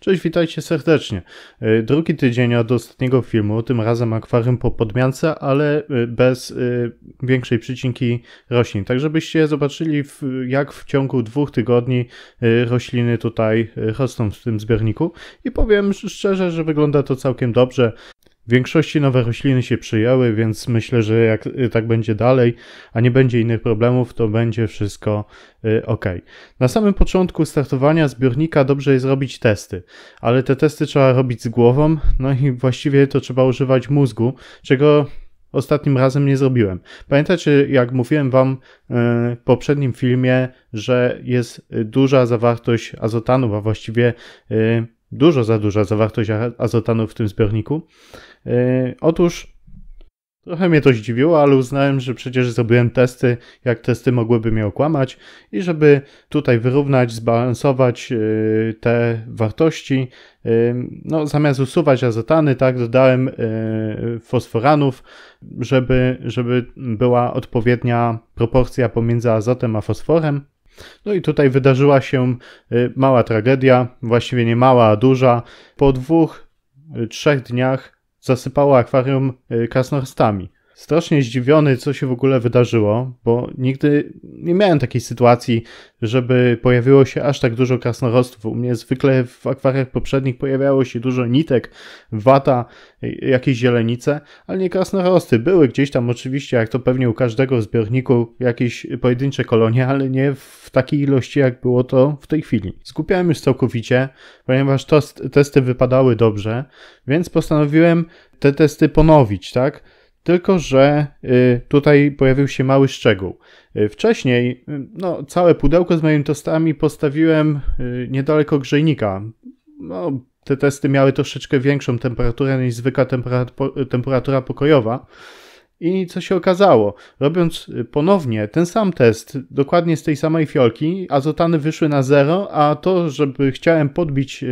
Cześć, witajcie serdecznie. E, drugi tydzień od ostatniego filmu, tym razem akwarium po podmiance, ale e, bez e, większej przycinki roślin. Tak, żebyście zobaczyli, jak w ciągu dwóch tygodni rośliny tutaj rosną w tym zbiorniku. I powiem szczerze, że wygląda to całkiem dobrze. W większości nowe rośliny się przyjęły, więc myślę, że jak y, tak będzie dalej, a nie będzie innych problemów, to będzie wszystko y, ok. Na samym początku startowania zbiornika dobrze jest robić testy, ale te testy trzeba robić z głową, no i właściwie to trzeba używać mózgu, czego ostatnim razem nie zrobiłem. Pamiętacie, jak mówiłem Wam y, w poprzednim filmie, że jest duża zawartość azotanu, a właściwie dużo za duża zawartość azotanu w tym zbiorniku. Y, otóż trochę mnie to zdziwiło, ale uznałem, że przecież zrobiłem testy, jak testy mogłyby mnie okłamać i żeby tutaj wyrównać, zbalansować y, te wartości, y, no zamiast usuwać azotany, tak, dodałem fosforanów, żeby, żeby była odpowiednia proporcja pomiędzy azotem a fosforem. No i tutaj wydarzyła się mała tragedia, właściwie nie mała, a duża. Po dwóch, trzech dniach zasypało akwarium y, krasnorstami strasznie zdziwiony, co się w ogóle wydarzyło, bo nigdy nie miałem takiej sytuacji, żeby pojawiło się aż tak dużo krasnorostów. U mnie zwykle w akwariach poprzednich pojawiało się dużo nitek, wata, jakieś zielenice, ale nie krasnorosty. Były gdzieś tam oczywiście, jak to pewnie u każdego w zbiorniku, jakieś pojedyncze kolonie, ale nie w takiej ilości, jak było to w tej chwili. Skupiałem już całkowicie, ponieważ to, testy wypadały dobrze, więc postanowiłem te testy ponowić, tak? Tylko, że y, tutaj pojawił się mały szczegół. Y, wcześniej y, no, całe pudełko z moimi tostami postawiłem niedaleko grzejnika. No, te testy miały troszeczkę większą temperaturę niż zwykła temperatura pokojowa. I co się okazało? Robiąc ponownie ten sam test, dokładnie z tej samej fiolki, azotany wyszły na zero, a to, żeby chciałem podbić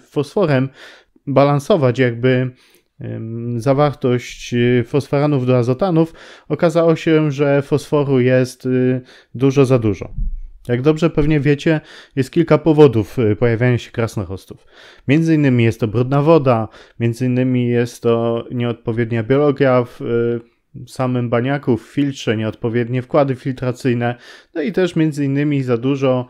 fosforem, balansować jakby zawartość y, fosforanów do azotanów, okazało się, że fosforu jest y, dużo za dużo. Jak dobrze pewnie wiecie, jest kilka powodów y, pojawiania się krasnochostów. Między innymi jest to brudna woda, między innymi jest to nieodpowiednia biologia w samym baniaku w filtrze, nieodpowiednie wkłady filtracyjne, no i też między innymi za dużo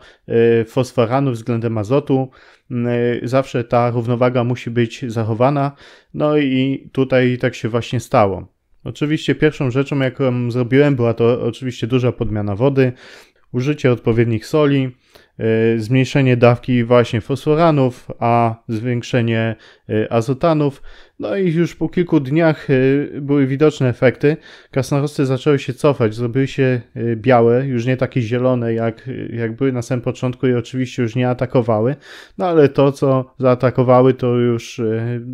y, fosforanu względem azotu. Y, zawsze ta równowaga musi być zachowana, no i tutaj tak się właśnie stało. Oczywiście pierwszą rzeczą, jaką zrobiłem, była to oczywiście duża podmiana wody, użycie odpowiednich soli, Y, zmniejszenie dawki właśnie fosforanów, a zwiększenie y, azotanów. No i już po kilku dniach y, były widoczne efekty. Krasnorożce zaczęły się cofać, zrobiły się białe, już nie takie zielone jak, jak były na samym początku i oczywiście już nie atakowały. No ale to, co zaatakowały, to już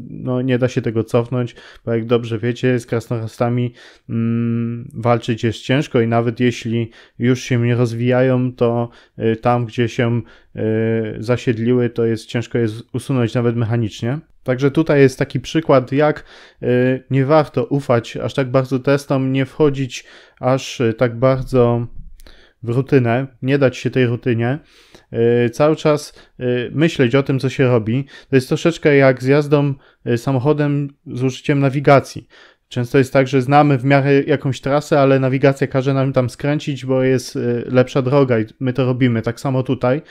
no, nie da się tego cofnąć, bo jak dobrze wiecie, z krasnorożcami mm, walczyć jest ciężko i nawet jeśli już się nie rozwijają, to tam gdzieś się y, zasiedliły, to jest ciężko je usunąć nawet mechanicznie. Także tutaj jest taki przykład, jak y, nie warto ufać aż tak bardzo testom, nie wchodzić aż y, tak bardzo w rutynę, nie dać się tej rutynie, cały czas myśleć o tym, co się robi. To jest troszeczkę jak z jazdą samochodem z użyciem nawigacji. Często jest tak, że znamy w miarę jakąś trasę, ale nawigacja każe nam tam skręcić, bo jest y, lepsza droga i my to robimy. Tak samo tutaj.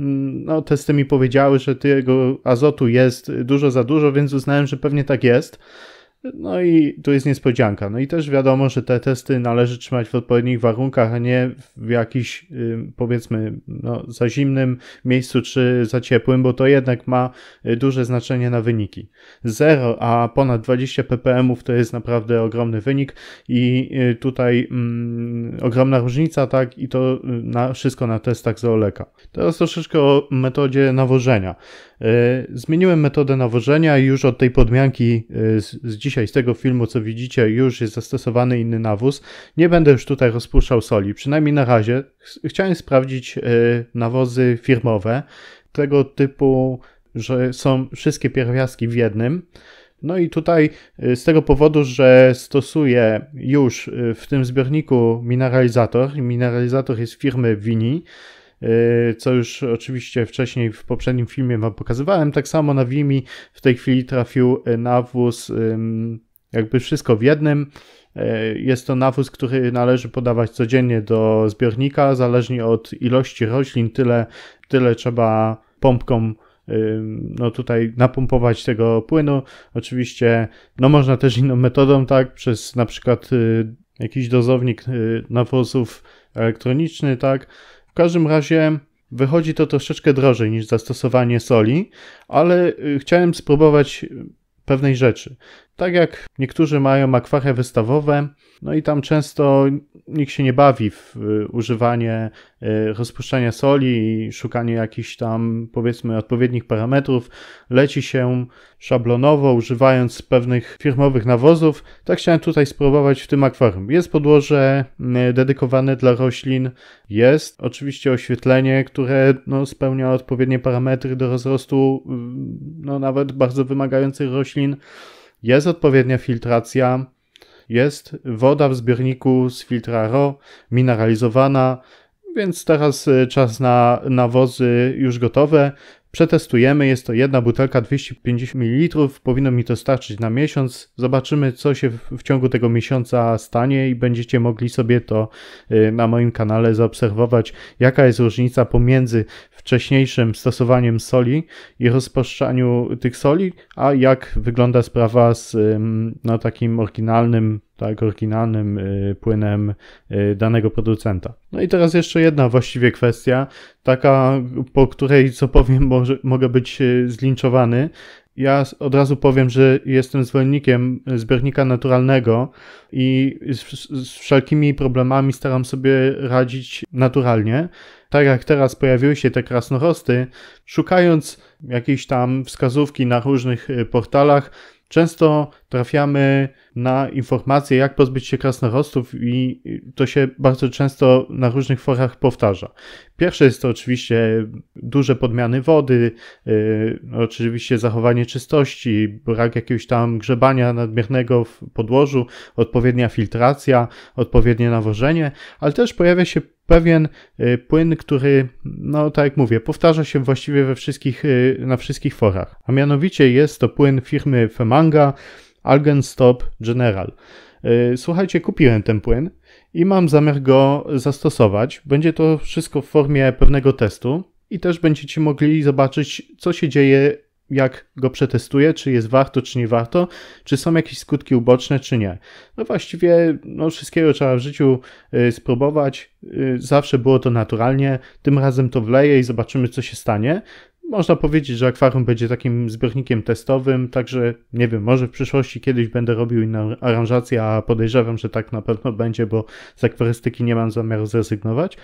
Mm, no, testy mi powiedziały, że tego azotu jest dużo za dużo, więc uznałem, że pewnie tak jest. No i tu jest niespodzianka. No i też wiadomo, że te testy należy trzymać w odpowiednich warunkach, a nie w jakiś powiedzmy no, za zimnym miejscu czy za ciepłym, bo to jednak ma y, duże znaczenie na wyniki. 0 a ponad 20 ppm to jest naprawdę ogromny wynik i y, tutaj mm, ogromna różnica, tak, i to y, na, wszystko na testach zooleka. Teraz troszeczkę o metodzie nawożenia. E, zmieniłem metodę nawożenia i już od tej podmianki e, z, z, dzisiaj, z tego filmu, co widzicie, już jest zastosowany inny nawóz. Nie będę już tutaj rozpuszczał soli, przynajmniej na razie. Chciałem sprawdzić e, nawozy firmowe, tego typu, że są wszystkie pierwiastki w jednym. No i tutaj z tego powodu, że stosuję już w tym zbiorniku mineralizator, mineralizator jest firmy Vini, Y, co już oczywiście wcześniej w poprzednim filmie wam pokazywałem. Tak samo na Wimi w tej chwili trafił y, nawóz jakby wszystko w jednym. Y, jest to nawóz, który należy podawać codziennie do zbiornika, zależnie od ilości roślin, tyle, tyle trzeba pompką no tutaj napompować tego płynu. Oczywiście, no można też inną metodą, tak, przez na przykład jakiś dozownik nawozów elektroniczny, tak, w każdym razie wychodzi to troszeczkę drożej niż zastosowanie soli, ale y, chciałem spróbować y, pewnej rzeczy. Tak jak niektórzy mają makwachy wystawowe, no i tam często nikt się nie bawi w y, używanie y, rozpuszczania soli i szukanie jakichś tam powiedzmy odpowiednich parametrów. Leci się szablonowo, używając pewnych firmowych nawozów. Tak chciałem tutaj spróbować w tym akwarium. Jest podłoże y, dedykowane dla roślin, jest oczywiście oświetlenie, które no, spełnia odpowiednie parametry do rozrostu no, nawet bardzo wymagających roślin jest odpowiednia filtracja, jest woda w zbiorniku z filtra RO mineralizowana, więc teraz y, czas na nawozy już gotowe. Przetestujemy, jest to jedna butelka 250 ml, powinno mi to starczyć na miesiąc. Zobaczymy, co się w, w ciągu tego miesiąca stanie i będziecie mogli sobie to y, na moim kanale zaobserwować, jaka jest różnica pomiędzy wcześniejszym stosowaniem soli i rozpuszczaniu tych soli, a jak wygląda sprawa z y, no, takim oryginalnym tak, oryginalnym y, płynem y, danego producenta. No i teraz jeszcze jedna właściwie kwestia, taka po której co powiem może, mogę być y, zlinczowany. Ja od razu powiem, że jestem zwolennikiem zbiornika naturalnego i z, z wszelkimi problemami staram sobie radzić naturalnie. Tak jak teraz pojawiły się te krasnorosty, szukając jakiejś tam wskazówki na różnych portalach, często trafiamy na informacje, jak pozbyć się krasnorostów, i to się bardzo często na różnych forach powtarza. Pierwsze jest to oczywiście duże podmiany wody, yy, oczywiście zachowanie czystości, brak jakiegoś tam grzebania nadmiernego w podłożu, odpowiednia filtracja, odpowiednie nawożenie, ale też pojawia się pewien y, płyn, który, no tak jak mówię, powtarza się właściwie we wszystkich, y, na wszystkich forach. A mianowicie jest to płyn firmy Femanga, Algenstop General. Y, słuchajcie, kupiłem ten płyn i mam zamiar go zastosować. Będzie to wszystko w formie pewnego testu i też będziecie mogli zobaczyć, co się dzieje, jak go przetestuję, czy jest warto, czy nie warto, czy są jakieś skutki uboczne, czy nie. No właściwie no, wszystkiego trzeba w życiu y, spróbować. Y, zawsze było to naturalnie. Tym razem to wleję i zobaczymy, co się stanie można powiedzieć, że akwarium będzie takim zbiornikiem testowym, także nie wiem, może w przyszłości kiedyś będę robił inną aranżację, a podejrzewam, że tak na pewno będzie, bo z akwarystyki nie mam zamiaru zrezygnować,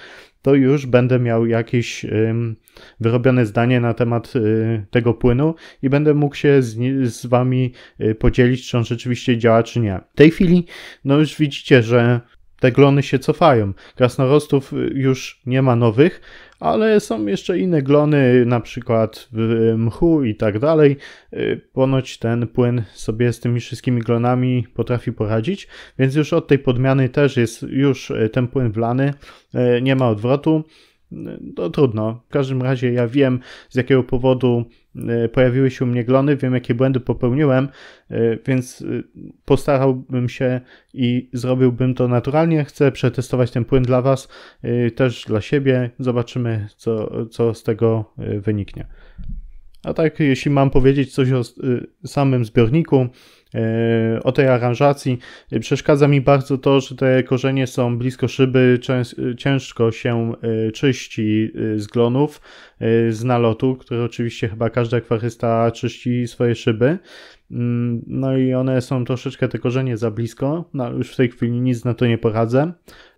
to już będę miał jakieś ym, wyrobione zdanie na temat y, tego płynu i będę mógł się z, z wami y, podzielić, czy on rzeczywiście działa, czy nie. W tej chwili, no już widzicie, że te glony się cofają. Krasnorostów y, już nie ma nowych, ale są jeszcze inne glony, na przykład w y, mchu i tak dalej. Y, ponoć ten płyn sobie z tymi wszystkimi glonami potrafi poradzić, więc już od tej podmiany też jest już ten płyn wlany, nie ma odwrotu. To no trudno. W każdym razie ja wiem z jakiego powodu Y, pojawiły się u mnie glony, wiem jakie błędy popełniłem, y, więc y, postarałbym się i zrobiłbym to naturalnie. Chcę przetestować ten płyn dla Was, też dla siebie. Zobaczymy, co, co z tego wyniknie. A tak, jeśli mam powiedzieć coś o y, samym zbiorniku, y, o tej aranżacji, y, przeszkadza mi bardzo to, że te korzenie są blisko szyby, ciężko się czyści z glonów, z nalotu, który oczywiście chyba każdy akwarysta czyści swoje szyby. Mm, no i one są troszeczkę te korzenie za blisko, no już w tej chwili nic na to nie poradzę,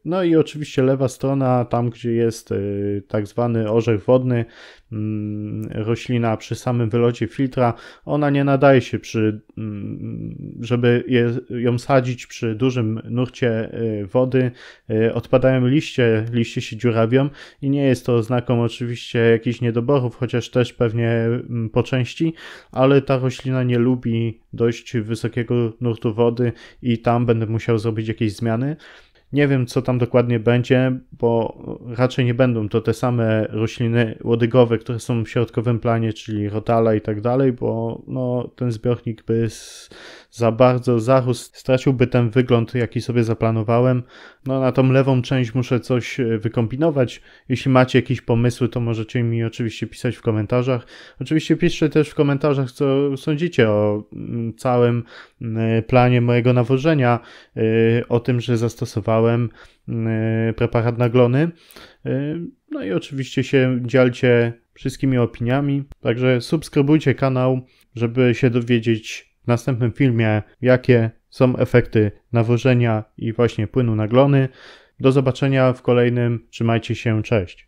no i oczywiście lewa strona, tam gdzie jest y, tak zwany orzech wodny, mm, roślina przy samym wylocie filtra, ona nie nadaje się przy, mm, żeby ją sadzić przy dużym nurcie y, wody. Y, odpadają liście, liście się dziurawią i nie jest to oznaką oczywiście jakichś niedoborów, chociaż też pewnie mm, po części, ale ta roślina nie lubi dość wysokiego nurtu wody i tam będę musiał zrobić jakieś zmiany. Nie wiem, co tam dokładnie będzie, bo raczej nie będą to te same rośliny łodygowe, które są w środkowym planie, czyli rotala i tak dalej, bo no, ten zbiornik by z za bardzo. Zachód straciłby ten wygląd, jaki sobie zaplanowałem. No na tą lewą część muszę coś e, wykombinować. Jeśli macie jakieś pomysły, to możecie mi oczywiście pisać w komentarzach. Oczywiście piszcie też w komentarzach, co sądzicie o mm, całym mm, e, planie mojego nawożenia, e, o tym, że zastosowałem mm, preparat naglony. No i oczywiście się dzielcie wszystkimi opiniami. Także subskrybujcie kanał, żeby się dowiedzieć w następnym filmie, jakie są efekty nawożenia i właśnie płynu naglony. Do zobaczenia w kolejnym. Trzymajcie się, cześć.